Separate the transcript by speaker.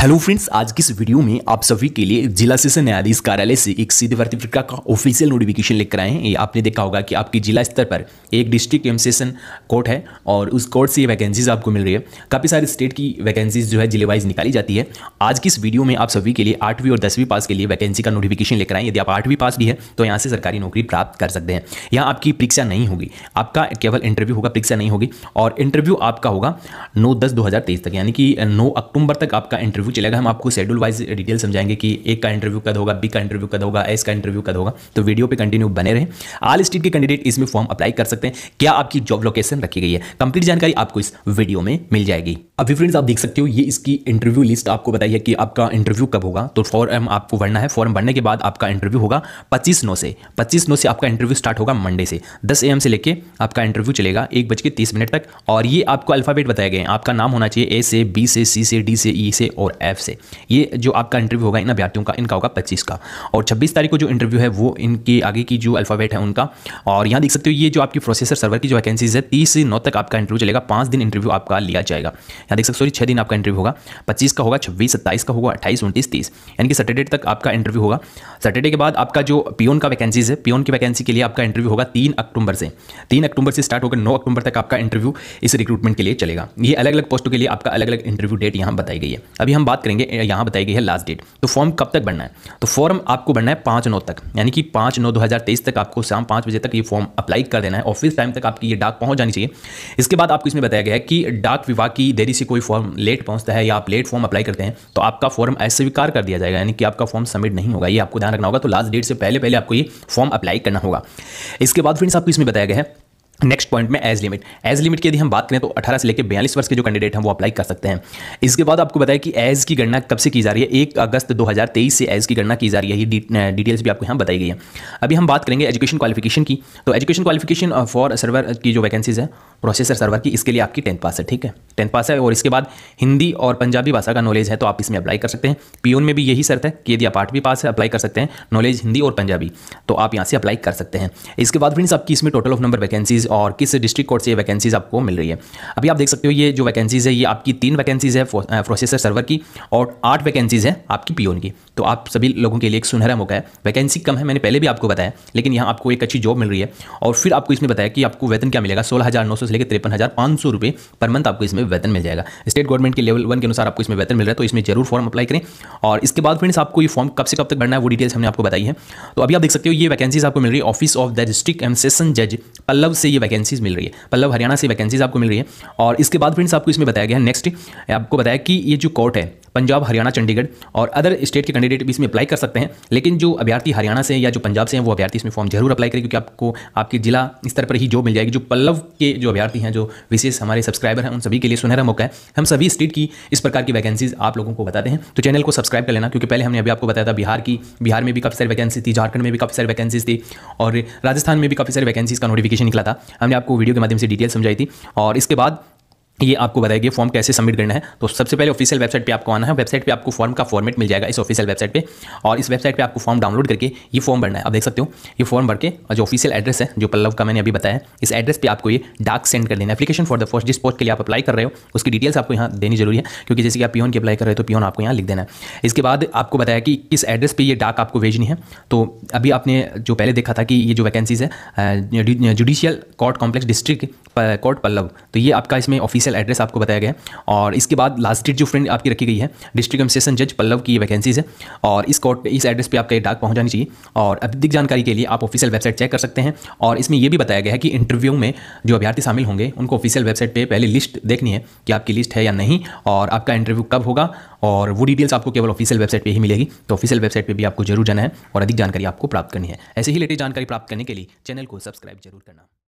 Speaker 1: hello friends आज की इस वीडियो में आप सभी के लिए जिला सेशन न्यायाधीश कार्यालय से एक सीधे भर्ती प्रक्रिया का ऑफिशियल नोटिफिकेशन लेकर आए हैं ये आपने देखा होगा कि आपके जिला स्तर पर एक डिस्ट्रिक्ट एम सेशन कोर्ट है और उस कोर्ट से ये वैकेंसीज आपको मिल रही है काफ़ी सारे स्टेट की वैकेंसीज जो है जिले वाइज निकाली जाती है आज की इस वीडियो में आप सभी के लिए आठवीं और दसवीं पास के लिए वैकेंसी का नोटिफिकेशन लेकर आए यदि आप आठवीं पास भी है तो यहाँ से सरकारी नौकरी प्राप्त कर सकते हैं यहाँ आपकी परीक्षा नहीं होगी आपका केवल इंटरव्यू होगा परीक्षा नहीं होगी और इंटरव्यू आपका होगा नौ दस दो तक यानी कि नौ अक्टूबर तक आपका इंटरव्यू इंटरव्यू चलेगा हम आपको शेड्यूल वाइज डिटेल समझाएंगे कि एक का इंटरव्यू कद होगा बी का इंटरव्यू कद होगा एस का इंटरव्यू कद होगा तो वीडियो पे कंटिन्यू बने रहे आल स्टेट के कैंडिडेट इसमें फॉर्म अप्लाई कर सकते हैं क्या आपकी जॉब लोकेशन रखी गई है कंप्लीट जानकारी आपको इस वीडियो में मिल जाएगी अभी फ्रेंड्स आप देख सकते हो ये इसकी इंटरव्यू लिस्ट आपको बताई है कि आपका इंटरव्यू कब होगा तो फॉर्म आपको भरना है फॉर्म भरने के बाद आपका इंटरव्यू होगा पच्चीस नौ से पच्चीस नौ से आपका इंटरव्यू स्टार्ट होगा मंडे से दस ए से लेके आपका इंटरव्यू चलेगा एक बज के तीस मिनट तक और ये आपको अल्फाबेट बताया गया हैं आपका नाम होना चाहिए ए से बी से सी से डी से ई e से और एफ से ये जो आपका इंटरव्यू होगा इन अभ्यर्थियों का इनका होगा पच्चीस का और छब्बीस तारीख को जो इंटरव्यू है वो इनके आगे की जो अल्फ़ाबेट है उनका और यहाँ देख सकते हो ये जो आपकी प्रोसेसर सर्वर की जो वैकेंसीज है तीस से नौ तक आपका इंटरव्यू चलेगा पाँच दिन इंटरव्यू आपका लिया जाएगा यहाँ देख सकते हो छः दिन आपका इंटरव्यू होगा पच्चीस का होगा छब्बीस सत्ताईस का होगा अट्ठाईस उनतीस तीस यानी कि सैटरडे तक आपका इंटरव्यू होगा सैटरडे के बाद आपका जो पीओन का वैकेंसीज है पीओन की वैकेंसी के लिए आपका इंटरव्यू होगा तीन अक्टूबर से तीन अक्टूबर से स्टार्ट होकर नौ अक्टूबर तक आपका इंटरव्यू इस रिक्रूटमेंट के लिए चलेगा ये अलग अलग पोस्टों के लिए आपका अलग अलग इंटरव्यू डेट यहाँ बताई गई है अभी हम बात करेंगे यहाँ बताई गई है लास्ट डेट तो फॉर्म कब तक भरना है तो फॉर्म आपको भरना है पाँच नौ तक यानी कि पाँच नौ दो तक आपको शाम पाँच बजे तक ये फॉर्म अप्लाई कर देना है ऑफिस टाइम तक आपकी ये डाक पहुँच जानी चाहिए इसके बाद आपको इसमें बताया गया है कि डाक विभाग की देरी से कोई फॉर्म लेट पहुँचता है या आप लेट फॉर्म अप्लाई करते हैं तो आपका फॉर्म अस्वीकार कर दिया जाएगा यानी कि आपका फॉर्म सबमिट नहीं होगा ये आपको ध्यान रखना होगा तो लास्ट डेट से पहले पहले आपको ये फॉर्म अप्लाई करना होगा इसके बाद फ्रेंड्स आपको इसमें बताया गया है पॉइंट में एज लिमिट एज लिमिट की यदि हम बात करें तो अठारह से लेकर बयालीस वर्ष के जो कैंडिडेट हैं वो अप्लाई कर सकते हैं इसके बाद आपको बताया कि एज की गणना कब से की जा रही है एक अगस्त दो से एज की गणना की जा रही है ये डिटेल्स भी आपको यहाँ बताई गई है अभी हम बात करेंगे एजुकेशन क्वालिफिकेशन की तो एजुकेशन क्वालिफिकेशन फॉर सर्वर की जो वैकेंसीज है प्रोसेसर सर्वर की इसके लिए आपकी टेंथ पास है ठीक है टेंथ पास है और इसके बाद हिंदी और पंजाबी भाषा का नॉलेज है तो आप इसमें अप्लाई कर सकते हैं पीओन में भी यही शर्त है कि यदि आप आठवीं पास है अप्लाई कर सकते हैं नॉलेज हिंदी और पंजाबी तो आप यहाँ से अप्लाई कर सकते हैं इसके बाद फ्रेंड्स आपकी इसमें टोटल ऑफ नंबर वैकेंसीज और किस डिस्ट्रिक्ट कोर्ट से ये वैकेंसीज आपको मिल रही है अभी आप देख सकते हो ये जो वैकेंसीज है ये आपकी तीन वैकेंसीज है प्रोसेसर सर्वर की और आठ वैकेंसीज है आपकी पीओन की तो आप सभी लोगों के लिए एक सुनहरा मौका है वैकेंसी कम है मैंने पहले भी आपको बताया लेकिन यहाँ आपको एक अच्छी जॉब मिल रही है और फिर आपको इसमें बताया कि आपको वेतन क्या मिलेगा सोलह हज़ार नौ सौ से लेकर तिरपन हज़ार पाँच सौ रुपये पर मंथ आपको इसमें वेतन मिल जाएगा स्टेट गवर्नमेंट के लेवल वन के अनुसार आपको इसमें वेतन मिल रहा है तो इसमें जरूर फॉर्म अप्लाई करें और इसके बाद फ्रेंड्स आपको ये फॉर्म कब से कब तक भरना है वो डिटेल्स हमने आपको बताई है तो अभी आप देख सकते हो ये वैकेंसीज आपको मिल रही है office of the district and session जज पल्लव से ये वैकेंसीज मिल रही है पल्लव हरियाणा से वैकेंसीज आपको मिल रही है और इसके बाद फ्रेंड्स आपको इसमें बताया गया नेक्स्ट आपको बताया कि ये जो कोर्ट है पंजाब हरियाणा चंडीगढ़ और अदर स्टेट के कैंडिडेट भी इसमें अप्लाई कर सकते हैं लेकिन जो अभ्यर्थी हरियाणा से या जो पंजाब से हैं वो अभ्यर्थी इसमें फॉर्म जरूर अप्लाई करें क्योंकि आपको आपके जिला स्तर पर ही जॉब मिल जाएगी जो पल्लव के जो अभ्यर्थी हैं जो विशेष हमारे सब्सक्राइबर हैं उन सभी के लिए सुनहरा मौका है हम सभी स्टेट की इस प्रकार की वैकेंसीज आप लोगों को बताते हैं तो चैनल को सब्सक्राइब कर लेना क्योंकि पहले हमने अभी आपको बताया था बिहार की बिहार में भी काफ़ी सारी वैकेंसी थी झारखंड में भी काफ़ी सारी वैकेंसीज थी और राजस्थान में भी काफ़ी सारी वैकेंसीज का नोटिफिकेशन निकला था हमने आपको वीडियो के माध्यम से डिटेल समझाई थी और इसके बाद ये आपको गया फॉर्म कैसे सबमिट करना है तो सबसे पहले ऑफिशियल वेबसाइट पे आपको आना है वेबसाइट पे आपको फॉर्म का फॉर्मेट मिल जाएगा इस ऑफिशियल वेबसाइट पे और इस वेबसाइट पे आपको फॉर्म डाउनलोड करके ये फॉर्म भरना है आप देख सकते हो ये फॉर्म भर के जो ऑफिशियल एड्रेस है जो पल्लव का मैंने अभी बताया इस एड्रेस पर आपको ये डाक सेंड कर देना एप्लीकेशन फॉर द फर्स्ट जिस पोस्ट के लिए आप अप्लाई कर रहे हो उसकी डिटेल्स आपको यहाँ देनी जरूरी है क्योंकि जैसे कि आप पीओन की अप्लाई कर रहे हो तो पीओन आपको यहाँ लिख देना है इसके बाद आपको बताया कि किस एड्रेस पर ये डाक आपको भेजनी है तो अभी आपने जो पहले देखा था कि ये जो वैकेंसीज है judicial court complex district court Pallav तो ये आपका इसमें ऑफिसियल ईमेल एड्रेस आपको बताया गया है और इसके बाद लास्ट डेट जो फ्रेंड आपकी रखी गई है डिस्ट्रिक्ट एडमिनिस्ट्रेशन जज पल्लव की वैकेंसीज है और इस कोर्ट इस एड्रेस पे आपका एक डाक पहुंचानी चाहिए और अधिक जानकारी के लिए आप ऑफिशियल वेबसाइट चेक कर सकते हैं और इसमें यह भी बताया गया है कि इंटरव्यू में जो अभ्यर्थी शामिल होंगे उनको ऑफिशियल वेबसाइट पर पहले लिस्ट देखनी है कि आपकी लिस्ट है या नहीं और आपका इंटरव्यू कब होगा और वो डिटेल्स आपको केवल ऑफिशियल वेबसाइट पर ही मिलेगी तो ऑफिशियल वेबसाइट पर भी आपको जरूर जाना है और अधिक जानकारी आपको प्राप्त करनी है ऐसे ही लेटेस्ट जानकारी प्राप्त करने के लिए चैनल को सब्सक्राइब जरूर करना